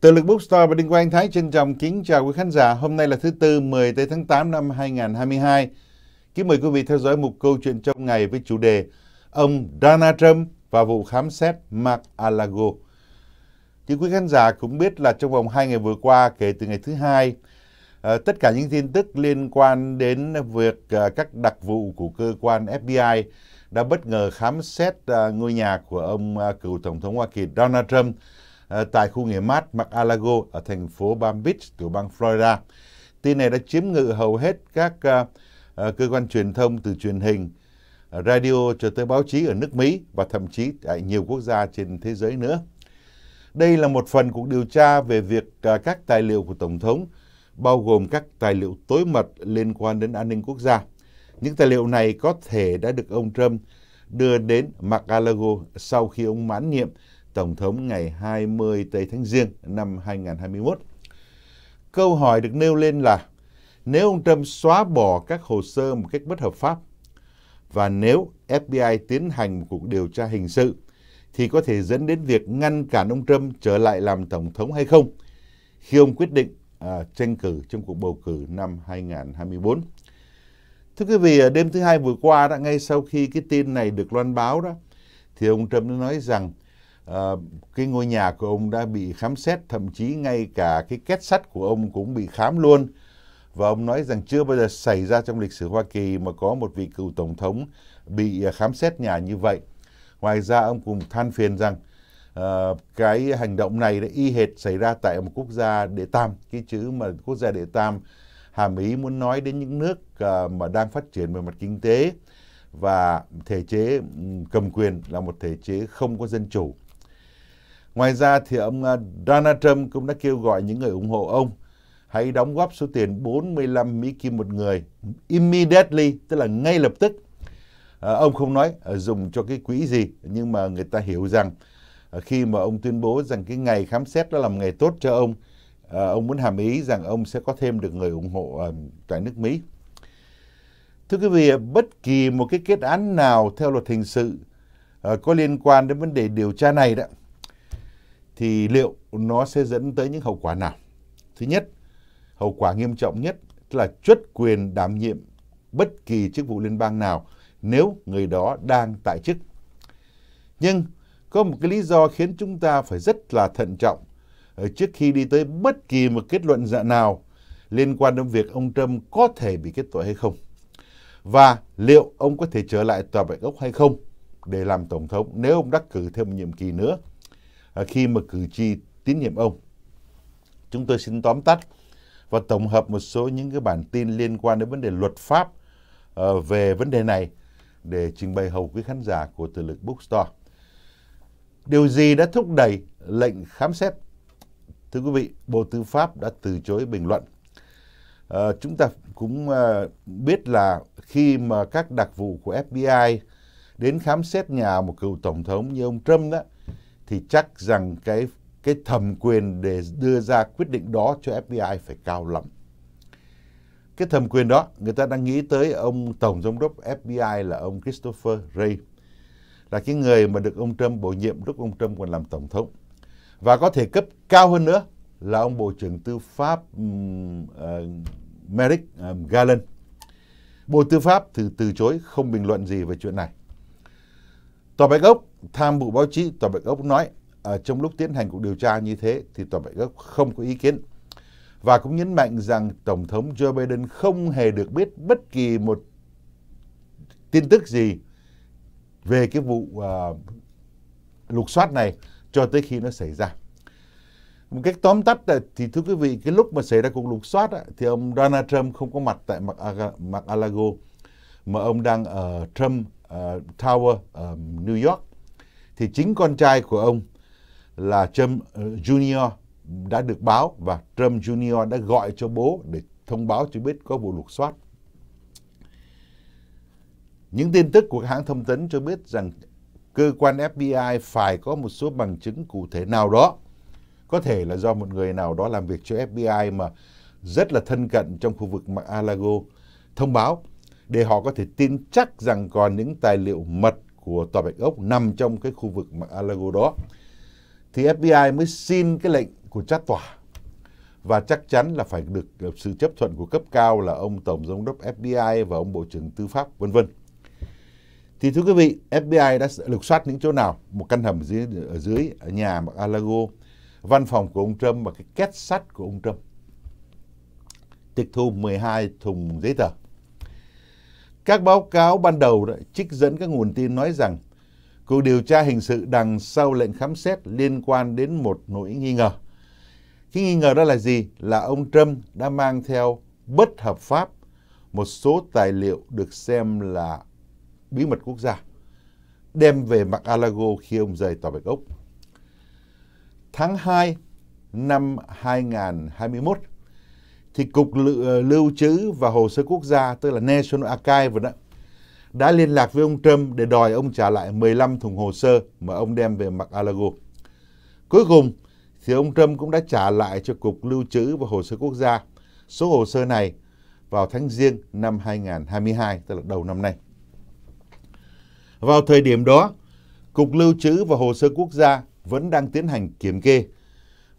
Từ lực Bookstore và Đinh Quang Thái trân trọng kính chào quý khán giả. Hôm nay là thứ Tư 10 tới tháng 8 năm 2022. Kính mời quý vị theo dõi một câu chuyện trong ngày với chủ đề Ông Donald Trump và vụ khám xét Mark Alago. Như quý khán giả cũng biết là trong vòng 2 ngày vừa qua kể từ ngày thứ hai, ờ, tất cả những tin tức liên quan đến việc ờ, các đặc vụ của cơ quan FBI đã bất ngờ khám xét ờ, ngôi nhà của ông cựu Tổng thống Hoa Kỳ Donald Trump Ờ, tại khu nghỉ mát Mar-a-Lago ở thành phố Palm Beach, tiểu bang Florida. Tin này đã chiếm ngự hầu hết các ờ, ờ, cơ quan truyền thông từ truyền hình, radio cho tới báo chí ở nước Mỹ và thậm chí tại nhiều quốc gia trên thế giới nữa. Đây là một phần cuộc điều tra về việc các tài liệu của Tổng thống bao gồm các tài liệu tối mật liên quan đến an ninh quốc gia. Những tài liệu này có thể đã được ông Trump đưa đến Mar-a-Lago sau khi ông mãn nhiệm Tổng thống ngày 20 Tây Tháng Giêng năm 2021. Câu hỏi được nêu lên là nếu ông Trump xóa bỏ các hồ sơ một cách bất hợp pháp và nếu FBI tiến hành một cuộc điều tra hình sự thì có thể dẫn đến việc ngăn cản ông Trump trở lại làm tổng thống hay không khi ông quyết định à, tranh cử trong cuộc bầu cử năm 2024. Thưa quý vị, đêm thứ hai vừa qua đã ngay sau khi cái tin này được loan báo đó, thì ông Trump đã nói rằng Ờ, cái ngôi nhà của ông đã bị khám xét, thậm chí ngay cả cái két sắt của ông cũng bị khám luôn. Và ông nói rằng chưa bao giờ xảy ra trong lịch sử Hoa Kỳ mà có một vị cựu tổng thống bị ờ, khám xét nhà như vậy. Ngoài ra ông cũng than phiền rằng Uh, cái hành động này đã y hệt xảy ra tại một quốc gia đệ tam cái chữ mà quốc gia đệ tam hàm ý muốn nói đến những nước uh, mà đang phát triển về mặt kinh tế và thể chế cầm quyền là một thể chế không có dân chủ Ngoài ra thì ông à, Donald Trump cũng đã kêu gọi những người ủng hộ ông hãy đóng góp số tiền 45 Mỹ Kim một người immediately, tức là ngay lập tức. À, ông không nói à, dùng cho cái quỹ gì, nhưng mà người ta hiểu rằng à, khi mà ông tuyên bố rằng cái ngày khám xét đó là một ngày tốt cho ông, à, ông muốn hàm ý rằng ông sẽ có thêm được người ủng hộ à, tại nước Mỹ. Thưa quý vị, à, bất kỳ một cái kết án nào theo luật hình sự à, có liên quan đến vấn đề điều tra này đó thì liệu nó sẽ dẫn tới những hậu quả nào? Thứ nhất, hậu quả nghiêm trọng nhất là truất quyền đảm nhiệm bất kỳ chức vụ liên bang nào nếu người đó đang tại chức. Nhưng có một cái lý do khiến chúng ta phải rất là thận trọng ờ, trước khi đi tới bất kỳ một kết luận dạ nào liên quan đến việc ông Trump có thể bị kết tội hay không. Và liệu ông có thể trở lại tòa Bạch Ốc hay không để làm Tổng thống nếu ông đắc cử thêm một nhiệm kỳ nữa. À, khi mà cử tri tín nhiệm ông. Chúng tôi xin tóm tắt và tổng hợp một số những cái bản tin liên quan đến vấn đề luật pháp ờ, về vấn đề này để trình bày hầu quý khán giả của từ lực Bookstore. Điều gì đã thúc đẩy lệnh khám xét? Thưa quý vị, Bộ Tư pháp đã từ chối bình luận. À, chúng ta cũng à, biết là khi mà các đặc vụ của FBI đến khám xét nhà một cựu tổng thống như ông Trump đó, thì chắc rằng cái cái thẩm quyền để đưa ra quyết định đó cho FBI phải cao lắm. Cái thẩm quyền đó, người ta đang nghĩ tới ông tổng giám đốc FBI là ông Christopher Wray, là cái người mà được ông Trump bổ nhiệm lúc ông Trump còn làm tổng thống. Và có thể cấp cao hơn nữa là ông bộ trưởng tư pháp uh, Merrick um, Garland. Bộ Tư pháp thì từ chối không bình luận gì về chuyện này. Tòa Bạch Ốc tham vụ báo chí Tòa Bạch Ốc nói à, trong lúc tiến hành cuộc điều tra như thế thì Tòa Bạch Ốc không có ý kiến và cũng nhấn mạnh rằng Tổng thống Joe Biden không hề được biết bất kỳ một tin tức gì về cái vụ uh, lục soát này cho tới khi nó xảy ra. Một cách tóm tắt thì thưa quý vị, cái lúc mà xảy ra cuộc lục soát thì ông Donald Trump không có mặt tại mặt a lago mà ông đang ở Trump uh, Tower um, New York thì chính con trai của ông là Trump uh, Junior đã được báo và Trump Junior đã gọi cho bố để thông báo cho biết có vụ lục soát. Những tin tức của hãng thông tấn cho biết rằng cơ quan FBI phải có một số bằng chứng cụ thể nào đó. Có thể là do một người nào đó làm việc cho FBI mà rất là thân cận trong khu vực Alago thông báo để họ có thể tin chắc rằng còn những tài liệu mật của Tòa Bạch Ốc nằm trong cái khu vực mà Alago đó. Thì FBI mới xin cái lệnh của trát tòa và chắc chắn là phải được sự chấp thuận của cấp cao là ông Tổng Giám đốc FBI và ông Bộ trưởng Tư pháp vân vân. Thì thưa quý vị, FBI đã lục soát những chỗ nào? Một căn hầm dưới, ở dưới ở nhà mà Alago, văn phòng của ông Trump và cái két sắt của ông Trump. Tịch thu 12 thùng giấy tờ các báo cáo ban đầu đã trích dẫn các nguồn tin nói rằng cuộc điều tra hình sự đằng sau lệnh khám xét liên quan đến một nỗi nghi ngờ. Cái nghi ngờ đó là gì? Là ông Trump đã mang theo bất hợp pháp một số tài liệu được xem là bí mật quốc gia đem về mặt Alago khi ông rời Tòa Bạch Ốc. Tháng 2 năm 2021, thì Cục ờ, Lưu trữ và Hồ sơ Quốc gia, tức là National Archive đó, đã liên lạc với ông Trump để đòi ông trả lại 15 thùng hồ sơ mà ông đem về mặt Alago. Cuối cùng, thì ông Trump cũng đã trả lại cho Cục Lưu trữ và Hồ sơ Quốc gia số hồ sơ này vào tháng Giêng năm 2022, tức là đầu năm nay. Vào thời điểm đó, Cục Lưu trữ và Hồ sơ Quốc gia vẫn đang tiến hành kiểm kê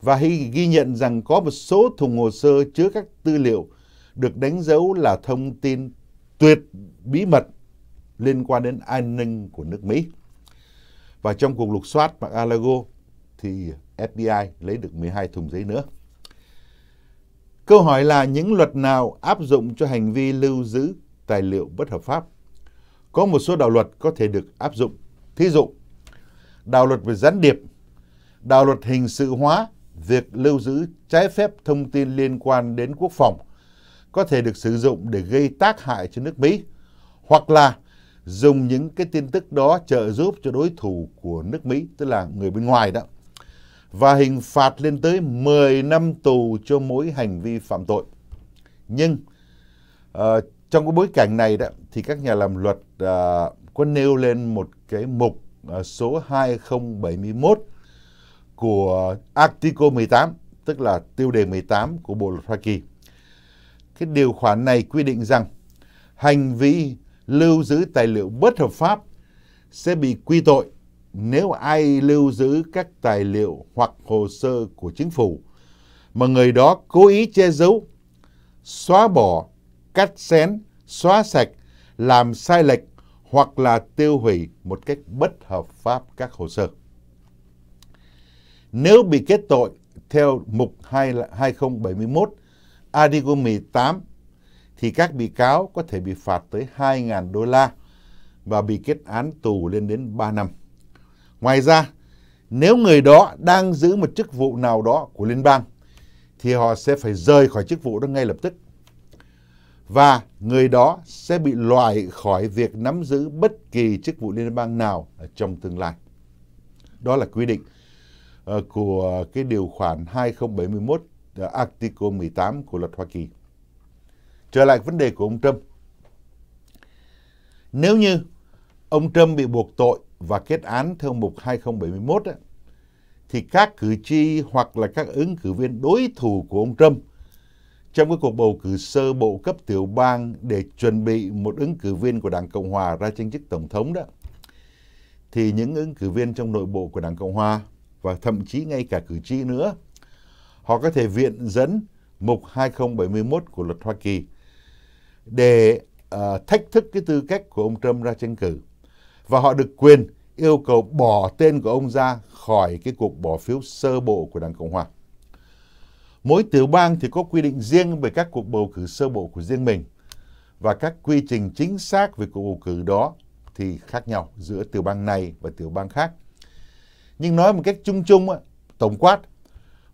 và Hy ghi nhận rằng có một số thùng hồ sơ chứa các tư liệu được đánh dấu là thông tin tuyệt bí mật liên quan đến an ninh của nước Mỹ. Và trong cuộc lục soát mar Alago thì FBI lấy được 12 thùng giấy nữa. Câu hỏi là những luật nào áp dụng cho hành vi lưu giữ tài liệu bất hợp pháp? Có một số đạo luật có thể được áp dụng. Thí dụ, đạo luật về gián điệp, đạo luật hình sự hóa việc lưu giữ trái phép thông tin liên quan đến quốc phòng có thể được sử dụng để gây tác hại cho nước Mỹ hoặc là dùng những cái tin tức đó trợ giúp cho đối thủ của nước Mỹ, tức là người bên ngoài đó. Và hình phạt lên tới 10 năm tù cho mỗi hành vi phạm tội. Nhưng uh, trong cái bối cảnh này đó thì các nhà làm luật uh, có nêu lên một cái mục uh, số 2071 của Article 18, tức là tiêu đề 18 của Bộ luật Hoa Kỳ. Cái điều khoản này quy định rằng hành vi lưu giữ tài liệu bất hợp pháp sẽ bị quy tội nếu ai lưu giữ các tài liệu hoặc hồ sơ của chính phủ mà người đó cố ý che giấu, xóa bỏ, cắt xén, xóa sạch, làm sai lệch hoặc là tiêu hủy một cách bất hợp pháp các hồ sơ nếu bị kết tội theo mục 2, 2071 Adigo 18 thì các bị cáo có thể bị phạt tới 2.000 đô la và bị kết án tù lên đến 3 năm. Ngoài ra, nếu người đó đang giữ một chức vụ nào đó của liên bang thì họ sẽ phải rời khỏi chức vụ đó ngay lập tức. Và người đó sẽ bị loại khỏi việc nắm giữ bất kỳ chức vụ liên bang nào ở trong tương lai. Đó là quy định Ờ, của ờ, cái điều khoản 2071 ờ, Article 18 của luật Hoa Kỳ. Trở lại vấn đề của ông Trump. Nếu như ông Trump bị buộc tội và kết án theo mục 2071 ấy, thì các cử tri hoặc là các ứng cử viên đối thủ của ông Trump trong cái cuộc bầu cử sơ bộ cấp tiểu bang để chuẩn bị một ứng cử viên của Đảng Cộng Hòa ra tranh chức Tổng thống đó, thì những ứng cử viên trong nội bộ của Đảng Cộng Hòa và thậm chí ngay cả cử tri nữa. Họ có thể viện dẫn mục 2071 của luật Hoa Kỳ để uh, thách thức cái tư cách của ông Trump ra tranh cử. Và họ được quyền yêu cầu bỏ tên của ông ra khỏi cái cuộc bỏ phiếu sơ bộ của Đảng Cộng Hòa. Mỗi tiểu bang thì có quy định riêng về các cuộc bầu cử sơ bộ của riêng mình và các quy trình chính xác về cuộc bầu cử đó thì khác nhau giữa tiểu bang này và tiểu bang khác. Nhưng nói một cách chung chung, tổng quát,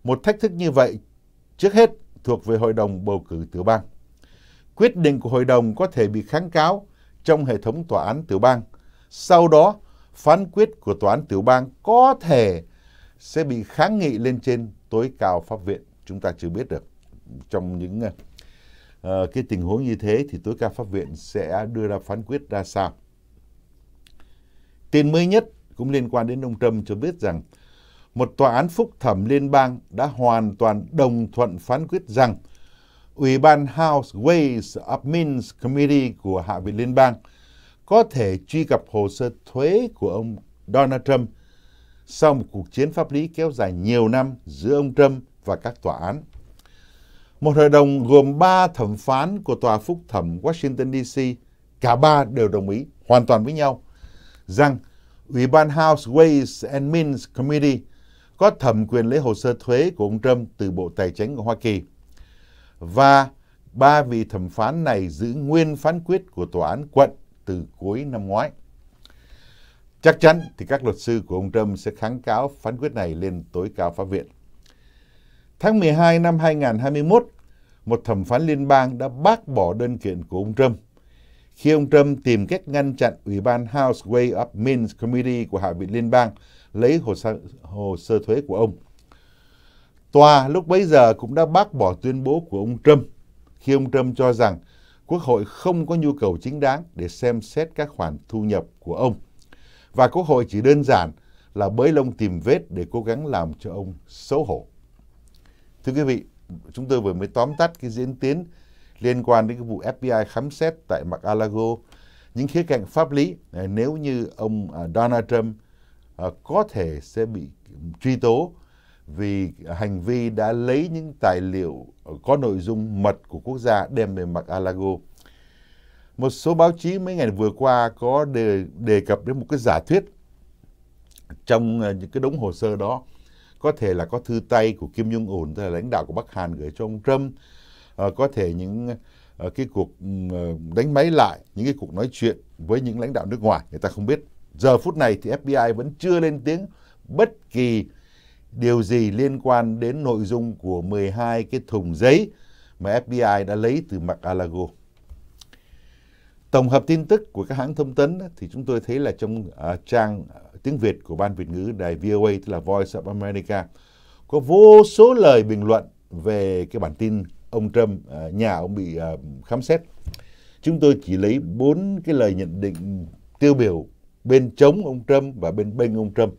một thách thức như vậy trước hết thuộc về Hội đồng bầu cử tiểu bang. Quyết định của Hội đồng có thể bị kháng cáo trong hệ thống tòa án tiểu bang. Sau đó, phán quyết của tòa án tiểu bang có thể sẽ bị kháng nghị lên trên tối cao pháp viện. Chúng ta chưa biết được. Trong những uh, cái tình huống như thế thì tối cao pháp viện sẽ đưa ra phán quyết ra sao. Tin mới nhất cũng liên quan đến ông Trump cho biết rằng một tòa án phúc thẩm liên bang đã hoàn toàn đồng thuận phán quyết rằng Ủy ban House Ways means Committee của Hạ viện Liên bang có thể truy cập hồ sơ thuế của ông Donald Trump sau một cuộc chiến pháp lý kéo dài nhiều năm giữa ông Trump và các tòa án. Một hội đồng gồm ba thẩm phán của Tòa Phúc thẩm Washington DC, cả ba đều đồng ý hoàn toàn với nhau rằng Ủy ban House Ways and Means Committee có thẩm quyền lấy hồ sơ thuế của ông Trump từ Bộ Tài chính của Hoa Kỳ. Và ba vị thẩm phán này giữ nguyên phán quyết của tòa án quận từ cuối năm ngoái. Chắc chắn thì các luật sư của ông Trump sẽ kháng cáo phán quyết này lên tối cao pháp viện. Tháng 12 năm 2021, một thẩm phán liên bang đã bác bỏ đơn kiện của ông Trump khi ông Trump tìm cách ngăn chặn Ủy ban House Way of Means Committee của Hạ viện Liên bang lấy hồ sơ, hồ sơ thuế của ông. Tòa lúc bấy giờ cũng đã bác bỏ tuyên bố của ông Trump khi ông Trump cho rằng Quốc hội không có nhu cầu chính đáng để xem xét các khoản thu nhập của ông. Và Quốc hội chỉ đơn giản là bới lông tìm vết để cố gắng làm cho ông xấu hổ. Thưa quý vị, chúng tôi vừa mới tóm tắt cái diễn tiến liên quan đến cái vụ FBI khám xét tại mar Alago những khía cạnh pháp lý à, nếu như ông à, Donald Trump à, có thể sẽ bị truy tố vì hành vi đã lấy những tài liệu có nội dung mật của quốc gia đem về mar Alago Một số báo chí mấy ngày vừa qua có đề, đề cập đến một cái giả thuyết trong những cái đống hồ sơ đó có thể là có thư tay của Kim Jong Un tức là lãnh đạo của Bắc Hàn gửi cho ông Trump Ờ, có thể những ờ, cái cuộc ờ, đánh máy lại, những cái cuộc nói chuyện với những lãnh đạo nước ngoài người ta không biết. Giờ phút này thì FBI vẫn chưa lên tiếng bất kỳ điều gì liên quan đến nội dung của 12 cái thùng giấy mà FBI đã lấy từ mặt Alago. Tổng hợp tin tức của các hãng thông tấn thì chúng tôi thấy là trong à, trang à, tiếng Việt của Ban Việt ngữ đài VOA tức là Voice of America có vô số lời bình luận về cái bản tin ông Trump, à, nhà ông bị à, khám xét. Chúng tôi chỉ lấy bốn cái lời nhận định tiêu biểu bên chống ông Trump và bên bên ông Trump.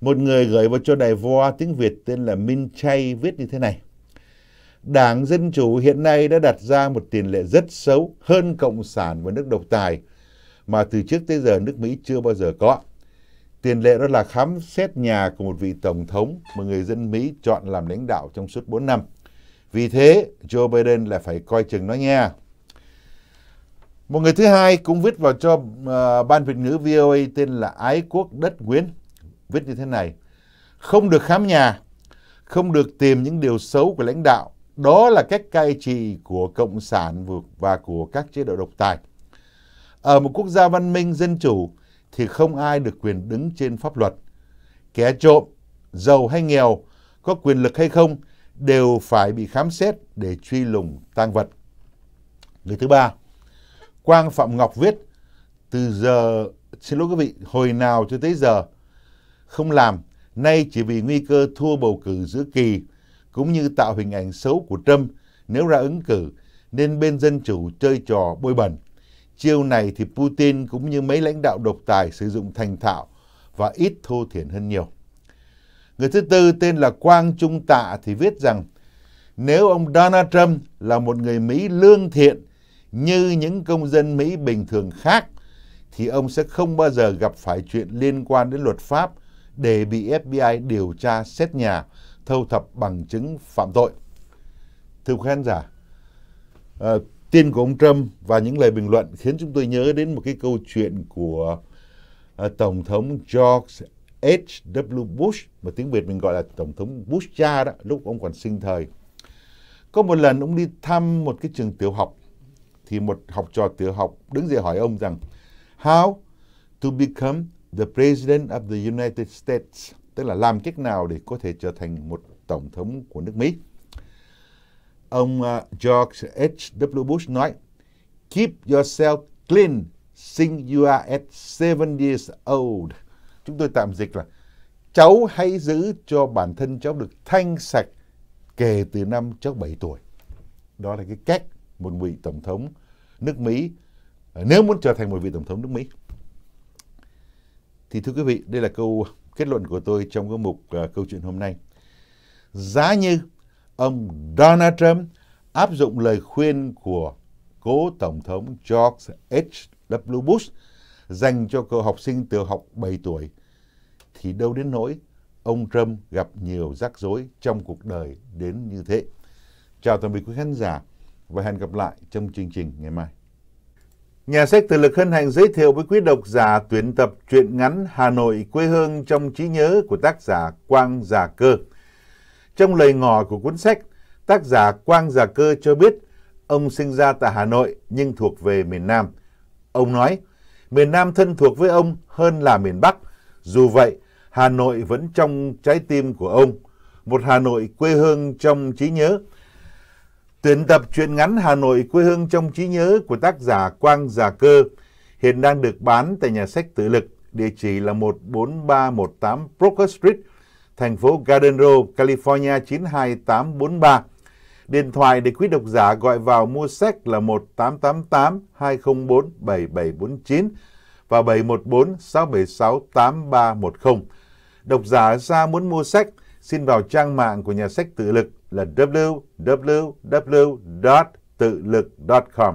Một người gửi vào cho đài VOA tiếng Việt tên là Minh Chay viết như thế này. Đảng Dân Chủ hiện nay đã đặt ra một tiền lệ rất xấu hơn Cộng sản và nước độc tài mà từ trước tới giờ nước Mỹ chưa bao giờ có. Tiền lệ đó là khám xét nhà của một vị Tổng thống mà người dân Mỹ chọn làm lãnh đạo trong suốt 4 năm. Vì thế, Joe Biden là phải coi chừng nó nha. Một người thứ hai cũng viết vào cho uh, Ban Việt ngữ VOA tên là Ái Quốc Đất Nguyễn. Viết như thế này. Không được khám nhà, không được tìm những điều xấu của lãnh đạo. Đó là cách cai trị của Cộng sản và của các chế độ độc tài. Ở một quốc gia văn minh dân chủ thì không ai được quyền đứng trên pháp luật. Kẻ trộm, giàu hay nghèo, có quyền lực hay không – đều phải bị khám xét để truy lùng tang vật. Người thứ ba, Quang Phạm Ngọc viết, từ giờ, xin lỗi quý vị, hồi nào cho tới giờ, không làm, nay chỉ vì nguy cơ thua bầu cử giữa kỳ, cũng như tạo hình ảnh xấu của Trump nếu ra ứng cử, nên bên Dân Chủ chơi trò bôi bẩn. Chiêu này thì Putin cũng như mấy lãnh đạo độc tài sử dụng thành thạo và ít thô thiển hơn nhiều. Người thứ tư tên là Quang Trung Tạ thì viết rằng nếu ông Donald Trump là một người Mỹ lương thiện như những công dân Mỹ bình thường khác thì ông sẽ không bao giờ gặp phải chuyện liên quan đến luật pháp để bị FBI điều tra xét nhà, thâu thập bằng chứng phạm tội. Thưa khán giả, à, tin của ông Trump và những lời bình luận khiến chúng tôi nhớ đến một cái câu chuyện của à, Tổng thống George H.W. Bush mà tiếng Việt mình gọi là Tổng thống Bush cha đó lúc ông còn sinh thời. Có một lần ông đi thăm một cái trường tiểu học thì một học trò tiểu học đứng dậy hỏi ông rằng How to become the president of the United States tức là làm cách nào để có thể trở thành một tổng thống của nước Mỹ. Ông uh, George H.W. Bush nói Keep yourself clean since you are at seven years old chúng tôi tạm dịch là cháu hãy giữ cho bản thân cháu được thanh sạch kể từ năm cháu 7 tuổi. Đó là cái cách một vị tổng thống nước Mỹ nếu muốn trở thành một vị tổng thống nước Mỹ. Thì thưa quý vị, đây là câu kết luận của tôi trong cái mục uh, câu chuyện hôm nay. Giá như ông Donald Trump áp dụng lời khuyên của cố tổng thống George H. W. Bush dành cho cậu học sinh tiểu học 7 tuổi, thì đâu đến nỗi ông Trump gặp nhiều rắc rối trong cuộc đời đến như thế. Chào tạm biệt quý khán giả và hẹn gặp lại trong chương trình ngày mai. Nhà sách Từ Lực Hân Hạnh giới thiệu với quý độc giả tuyển tập truyện ngắn Hà Nội quê hương trong trí nhớ của tác giả Quang Già Cơ. Trong lời ngỏ của cuốn sách, tác giả Quang Già Cơ cho biết ông sinh ra tại Hà Nội nhưng thuộc về miền Nam. Ông nói, miền Nam thân thuộc với ông hơn là miền Bắc. Dù vậy, Hà Nội vẫn trong trái tim của ông, một Hà Nội quê hương trong trí nhớ. Tuyển tập truyện ngắn Hà Nội quê hương trong trí nhớ của tác giả Quang Già Cơ hiện đang được bán tại nhà sách Tự Lực, địa chỉ là 14318 Broker Street, thành phố Garden Row, California 92843. Điện thoại để quý độc giả gọi vào mua sách là 1888 204 7749 và 714 676 8310. Độc giả ra muốn mua sách, xin vào trang mạng của nhà sách tự lực là www.tự lực.com.